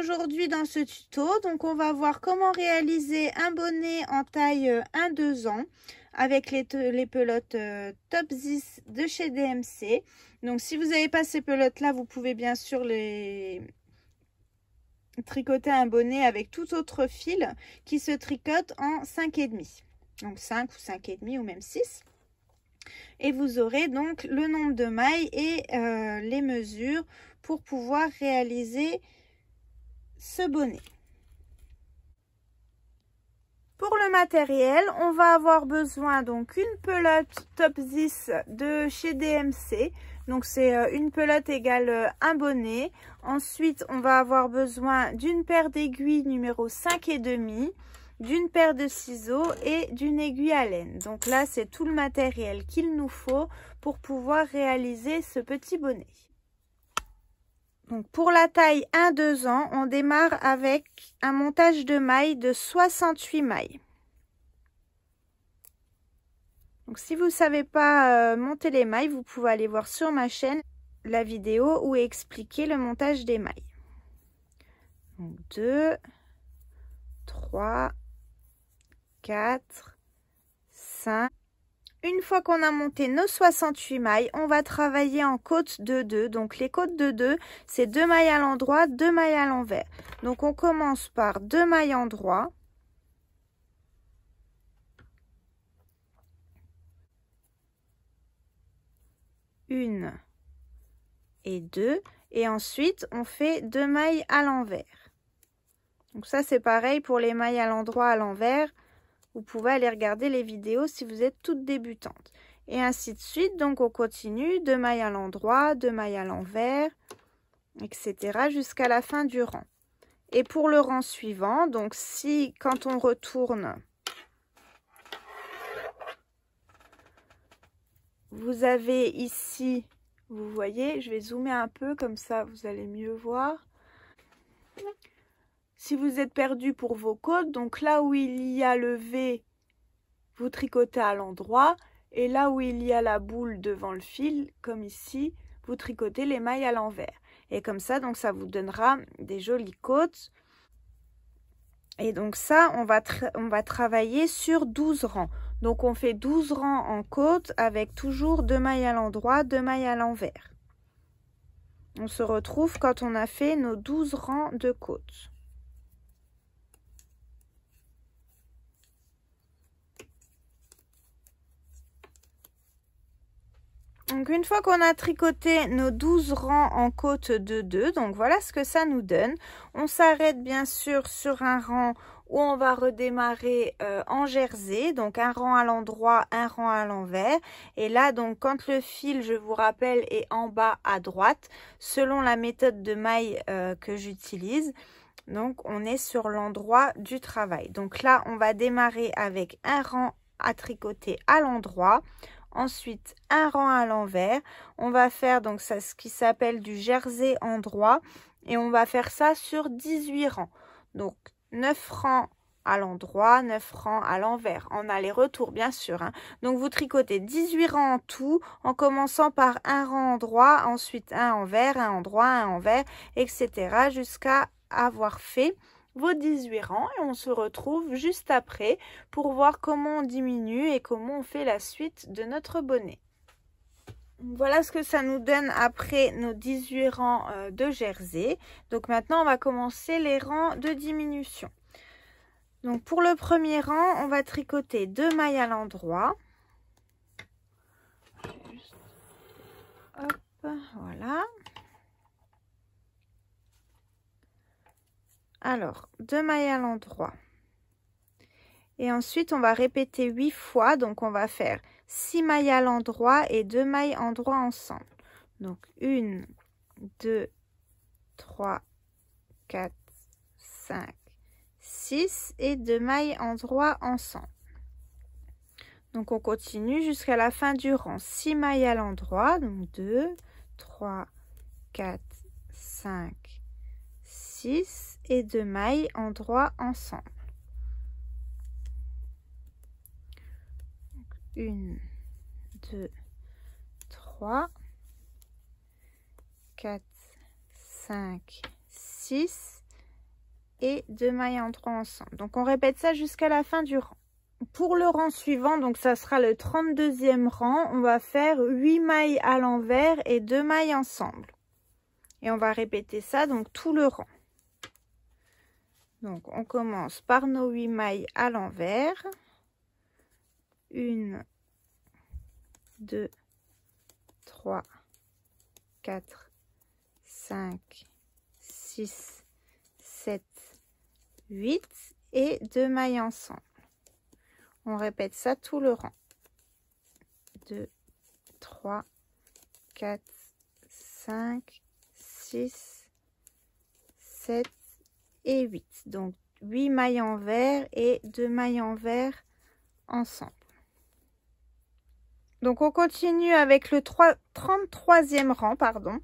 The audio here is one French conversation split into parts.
aujourd'hui dans ce tuto. Donc on va voir comment réaliser un bonnet en taille 1-2 euh, ans avec les, pelotes euh, top 10 de chez DMC. Donc si vous n'avez pas ces pelotes là, vous pouvez bien sûr les tricoter un bonnet avec tout autre fil qui se tricote en 5,5. Donc 5 ou 5,5 ou même 6. Et vous aurez donc le nombre de mailles et euh, les mesures pour pouvoir réaliser ce bonnet. Pour le matériel, on va avoir besoin donc une pelote top 10 de chez DMC. Donc c'est euh, une pelote égale euh, un bonnet. Ensuite, on va avoir besoin d'une paire d'aiguilles numéro 5 et demi, d'une paire de ciseaux et d'une aiguille à laine. Donc là, c'est tout le matériel qu'il nous faut pour pouvoir réaliser ce petit bonnet. Donc pour la taille 1-2 ans, on démarre avec un montage de mailles de 68 mailles. Donc si vous ne savez pas euh, monter les mailles, vous pouvez aller voir sur ma chaîne la vidéo où est expliqué le montage des mailles. Donc 2, 3, 4, 5, une fois qu'on a monté nos 68 mailles, on va travailler en côte de 2. Donc les côtes de 2, c'est 2 mailles à l'endroit, 2 mailles à l'envers. Donc on commence par 2 mailles endroit. Une et deux. Et ensuite, on fait deux mailles à l'envers. Donc ça, c'est pareil pour les mailles à l'endroit, à l'envers. Vous pouvez aller regarder les vidéos si vous êtes toute débutante. Et ainsi de suite, donc on continue de mailles à l'endroit, de mailles à l'envers, etc. jusqu'à la fin du rang. Et pour le rang suivant, donc si quand on retourne, vous avez ici, vous voyez, je vais zoomer un peu comme ça vous allez mieux voir. Si vous êtes perdu pour vos côtes, donc là où il y a le V, vous tricotez à l'endroit. Et là où il y a la boule devant le fil, comme ici, vous tricotez les mailles à l'envers. Et comme ça, donc ça vous donnera des jolies côtes. Et donc ça, on va, on va travailler sur 12 rangs. Donc on fait 12 rangs en côtes avec toujours deux mailles à l'endroit, deux mailles à l'envers. On se retrouve quand on a fait nos 12 rangs de côtes. Donc une fois qu'on a tricoté nos 12 rangs en côte de 2, donc voilà ce que ça nous donne. On s'arrête bien sûr sur un rang où on va redémarrer euh, en jersey, donc un rang à l'endroit, un rang à l'envers. Et là, donc quand le fil, je vous rappelle, est en bas à droite, selon la méthode de maille euh, que j'utilise, donc on est sur l'endroit du travail. Donc là, on va démarrer avec un rang à tricoter à l'endroit. Ensuite, un rang à l'envers. On va faire donc ce qui s'appelle du jersey en droit. Et on va faire ça sur 18 rangs. Donc, 9 rangs à l'endroit, 9 rangs à l'envers, en aller-retour bien sûr. Hein. Donc vous tricotez 18 rangs en tout, en commençant par un rang en droit, ensuite un envers, un endroit, un envers, etc. jusqu'à avoir fait vos 18 rangs et on se retrouve juste après pour voir comment on diminue et comment on fait la suite de notre bonnet. Voilà ce que ça nous donne après nos 18 rangs euh, de jersey. Donc maintenant on va commencer les rangs de diminution. Donc pour le premier rang, on va tricoter deux mailles à l'endroit. Hop, voilà. Alors, deux mailles à l'endroit. Et ensuite, on va répéter huit fois. Donc, on va faire six mailles à l'endroit et deux mailles endroit ensemble. Donc, une, deux, trois, quatre, cinq, six et deux mailles endroit ensemble. Donc, on continue jusqu'à la fin du rang. Six mailles à l'endroit. Donc, deux, trois, quatre, cinq, 6 et 2 mailles en droit ensemble. 1, 2, 3, 4, 5, 6 et 2 mailles en droit ensemble. Donc on répète ça jusqu'à la fin du rang. Pour le rang suivant, donc ça sera le 32e rang, on va faire 8 mailles à l'envers et 2 mailles ensemble. Et on va répéter ça donc tout le rang. Donc on commence par nos 8 mailles à l'envers. 1, 2, 3, 4, 5, 6, 7, 8 et 2 mailles ensemble. On répète ça tout le rang. 2, 3, 4, 5, 6, 7, et 8. Donc 8 mailles envers et 2 mailles envers ensemble. Donc on continue avec le 3, 33e rang, pardon,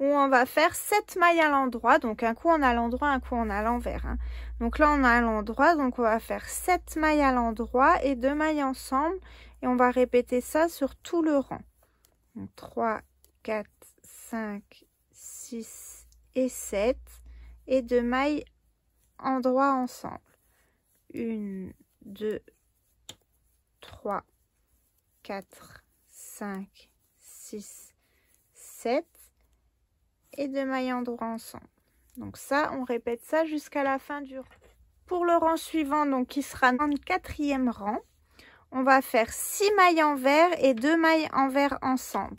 où on va faire 7 mailles à l'endroit. Donc un coup on a l'endroit, un coup on a l'envers. Hein. Donc là on a l'endroit, donc on va faire 7 mailles à l'endroit et 2 mailles ensemble. Et on va répéter ça sur tout le rang. 3, 4, 5, 6 et 7 et 2 mailles endroit ensemble. 1, 2, 3, 4, 5, 6, 7 et 2 mailles endroit ensemble. Donc ça, on répète ça jusqu'à la fin du rang. Pour le rang suivant, donc qui sera le quatrième rang, on va faire 6 mailles envers et 2 mailles envers ensemble.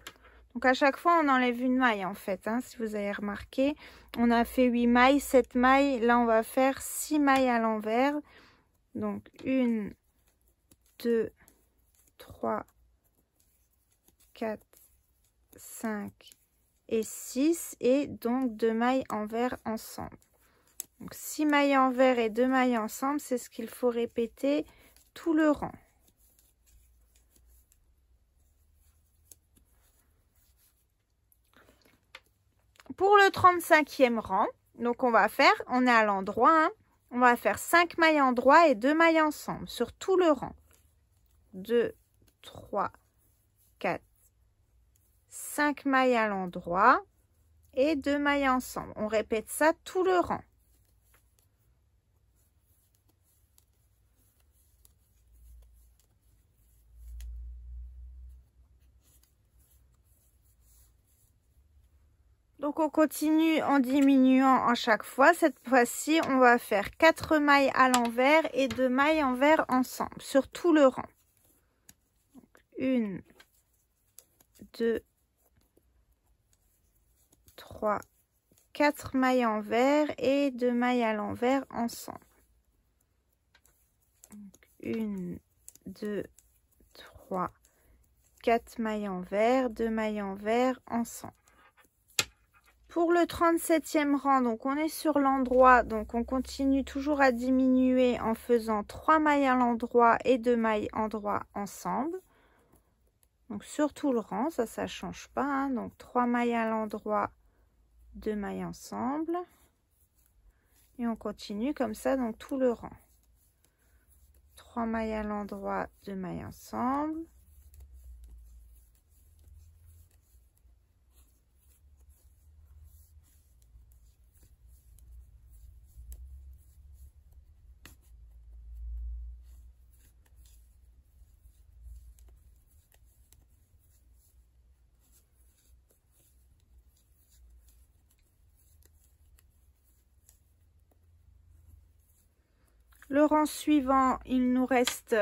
Donc à chaque fois, on enlève une maille en fait, hein, si vous avez remarqué. On a fait 8 mailles, 7 mailles. Là, on va faire 6 mailles à l'envers. Donc 1, 2, 3, 4, 5 et 6. Et donc 2 mailles envers ensemble. Donc 6 mailles envers et 2 mailles ensemble, c'est ce qu'il faut répéter tout le rang. Pour le 35e rang, donc on va faire, on est à l'endroit, hein. on va faire 5 mailles en droit et 2 mailles ensemble sur tout le rang. 2, 3, 4, 5 mailles à l'endroit et 2 mailles ensemble. On répète ça tout le rang. on continue en diminuant à chaque fois. Cette fois-ci, on va faire quatre mailles à l'envers et deux mailles envers ensemble sur tout le rang. une 2, 3, quatre mailles envers et deux mailles à l'envers ensemble. une deux 3, quatre mailles envers, deux mailles envers ensemble. Pour le 37e rang, donc on est sur l'endroit, donc on continue toujours à diminuer en faisant 3 mailles à l'endroit et deux mailles endroit ensemble. Donc sur tout le rang, ça, ça change pas. Hein. Donc 3 mailles à l'endroit, deux mailles ensemble. Et on continue comme ça, donc tout le rang. Trois mailles à l'endroit, deux mailles ensemble. Le rang suivant, il nous reste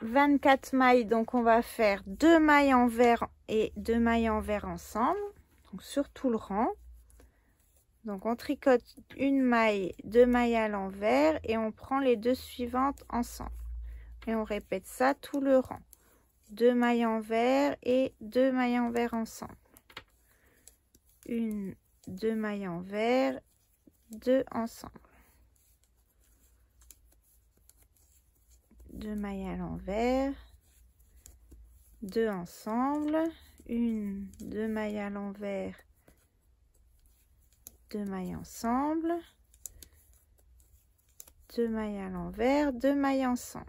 24 mailles. Donc, on va faire deux mailles envers et deux mailles envers ensemble. Donc, sur tout le rang. Donc, on tricote une maille, deux mailles à l'envers et on prend les deux suivantes ensemble. Et on répète ça tout le rang. Deux mailles envers et deux mailles envers ensemble. Une, deux mailles envers, deux ensemble. deux mailles à l'envers, deux ensemble, une, deux mailles à l'envers, deux mailles ensemble, deux mailles à l'envers, deux mailles ensemble.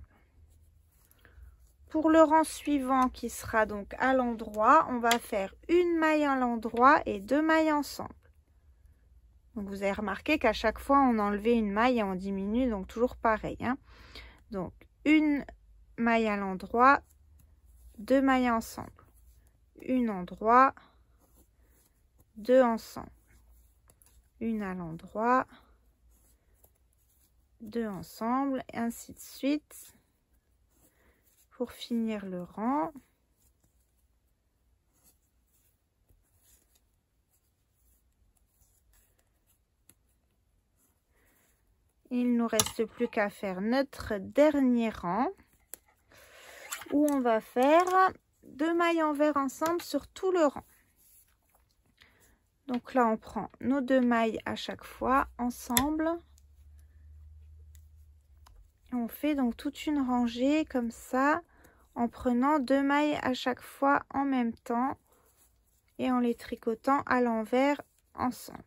Pour le rang suivant qui sera donc à l'endroit, on va faire une maille à l'endroit et deux mailles ensemble. vous avez remarqué qu'à chaque fois on enlevait une maille et on diminue, donc toujours pareil. Hein. Donc une maille à l'endroit, deux mailles ensemble. Une endroit, deux ensemble. Une à l'endroit, deux ensemble, et ainsi de suite. Pour finir le rang. Il nous reste plus qu'à faire notre dernier rang où on va faire deux mailles envers ensemble sur tout le rang. Donc là, on prend nos deux mailles à chaque fois ensemble. On fait donc toute une rangée comme ça en prenant deux mailles à chaque fois en même temps et en les tricotant à l'envers ensemble.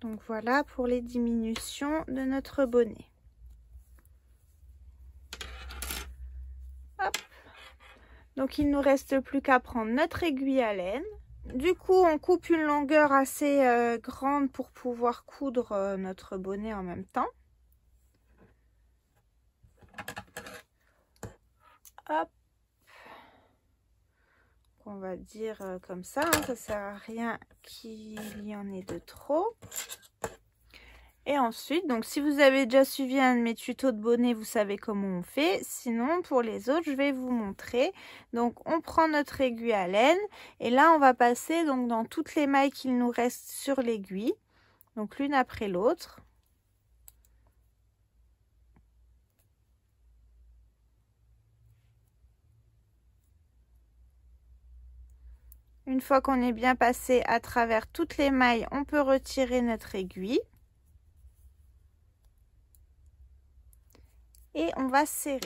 Donc voilà pour les diminutions de notre bonnet. Hop. Donc il ne nous reste plus qu'à prendre notre aiguille à laine. Du coup, on coupe une longueur assez euh, grande pour pouvoir coudre euh, notre bonnet en même temps. Hop va dire euh, comme ça. Hein. ça sert à rien qu'il y en ait de trop. Et ensuite, donc si vous avez déjà suivi un de mes tutos de bonnet, vous savez comment on fait. Sinon, pour les autres, je vais vous montrer. Donc, on prend notre aiguille à laine et là, on va passer donc dans toutes les mailles qu'il nous reste sur l'aiguille. Donc, l'une après l'autre. Une fois qu'on est bien passé à travers toutes les mailles, on peut retirer notre aiguille. Et on va serrer.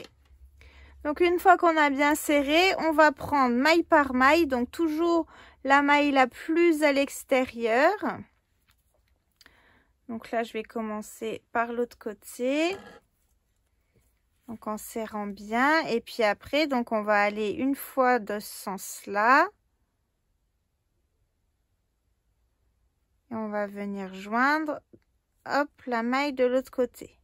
Donc une fois qu'on a bien serré, on va prendre maille par maille, donc toujours la maille la plus à l'extérieur. Donc là, je vais commencer par l'autre côté. Donc en serrant bien. Et puis après, donc on va aller une fois de ce sens-là. Et on va venir joindre, hop, la maille de l'autre côté.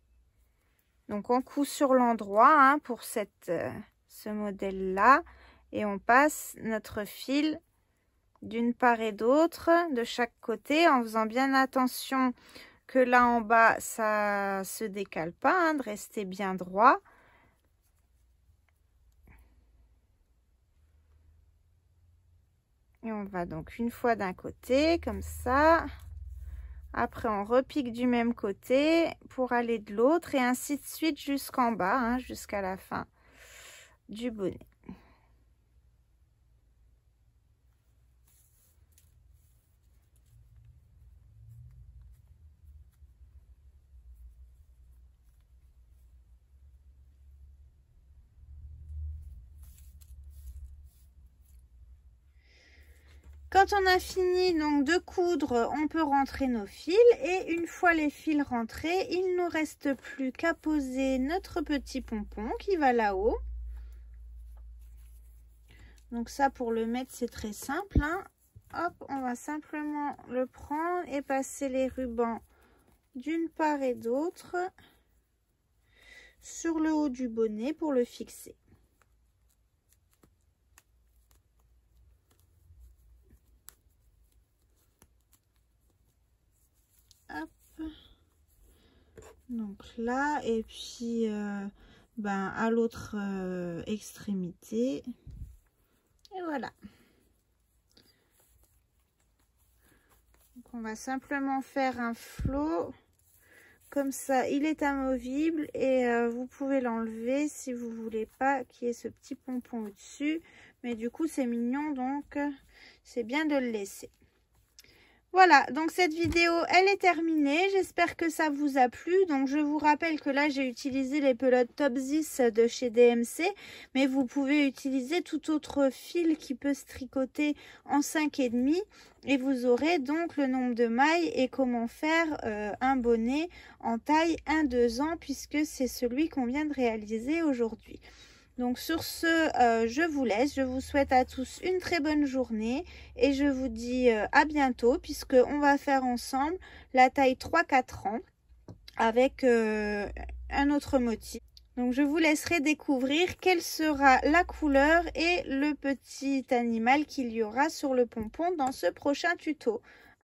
Donc, on coud sur l'endroit hein, pour cette, euh, ce modèle-là. Et on passe notre fil d'une part et d'autre, de chaque côté, en faisant bien attention que là en bas, ça se décale pas, hein, de rester bien droit. Et on va donc une fois d'un côté, comme ça. Après, on repique du même côté pour aller de l'autre et ainsi de suite jusqu'en bas, hein, jusqu'à la fin du bonnet. Quand on a fini donc de coudre, on peut rentrer nos fils et une fois les fils rentrés, il nous reste plus qu'à poser notre petit pompon qui va là-haut. Donc ça pour le mettre c'est très simple. Hein. on va simplement le prendre et passer les rubans d'une part et d'autre sur le haut du bonnet pour le fixer. donc là et puis euh, ben à l'autre euh, extrémité et voilà on va simplement faire un flot comme ça il est amovible et euh, vous pouvez l'enlever si vous voulez pas qu'il y ait ce petit pompon au dessus mais du coup c'est mignon donc c'est bien de le laisser voilà, donc cette vidéo, elle est terminée. J'espère que ça vous a plu. Donc, je vous rappelle que là, j'ai utilisé les pelotes Top 10 de chez DMC. Mais vous pouvez utiliser tout autre fil qui peut se tricoter en 5,5. Et et vous aurez donc le nombre de mailles et comment faire euh, un bonnet en taille 1-2 ans puisque c'est celui qu'on vient de réaliser aujourd'hui. Donc sur ce, euh, je vous laisse. Je vous souhaite à tous une très bonne journée et je vous dis euh, à bientôt puisque on va faire ensemble la taille 3-4 ans avec euh, un autre motif. Donc je vous laisserai découvrir quelle sera la couleur et le petit animal qu'il y aura sur le pompon dans ce prochain tuto.